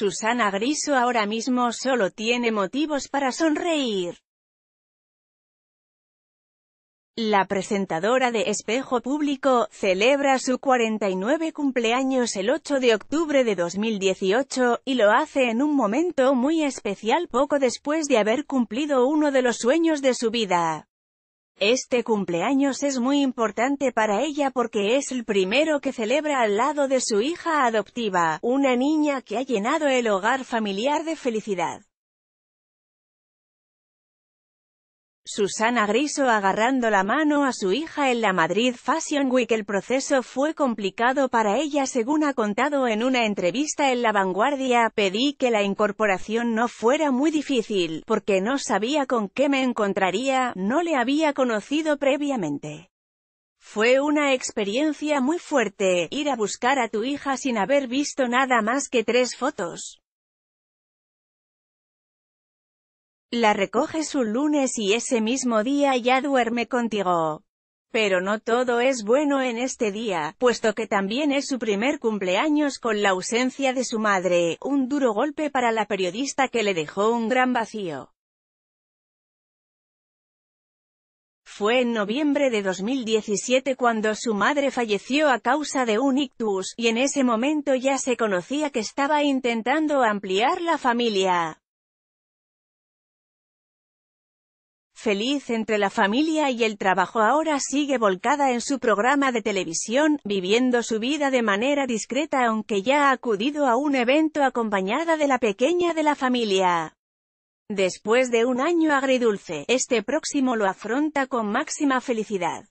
Susana Griso ahora mismo solo tiene motivos para sonreír. La presentadora de Espejo Público, celebra su 49 cumpleaños el 8 de octubre de 2018, y lo hace en un momento muy especial poco después de haber cumplido uno de los sueños de su vida. Este cumpleaños es muy importante para ella porque es el primero que celebra al lado de su hija adoptiva, una niña que ha llenado el hogar familiar de felicidad. Susana Griso agarrando la mano a su hija en la Madrid Fashion Week. El proceso fue complicado para ella según ha contado en una entrevista en La Vanguardia. Pedí que la incorporación no fuera muy difícil, porque no sabía con qué me encontraría, no le había conocido previamente. Fue una experiencia muy fuerte, ir a buscar a tu hija sin haber visto nada más que tres fotos. La recoge su lunes y ese mismo día ya duerme contigo. Pero no todo es bueno en este día, puesto que también es su primer cumpleaños con la ausencia de su madre, un duro golpe para la periodista que le dejó un gran vacío. Fue en noviembre de 2017 cuando su madre falleció a causa de un ictus, y en ese momento ya se conocía que estaba intentando ampliar la familia. Feliz entre la familia y el trabajo ahora sigue volcada en su programa de televisión, viviendo su vida de manera discreta aunque ya ha acudido a un evento acompañada de la pequeña de la familia. Después de un año agridulce, este próximo lo afronta con máxima felicidad.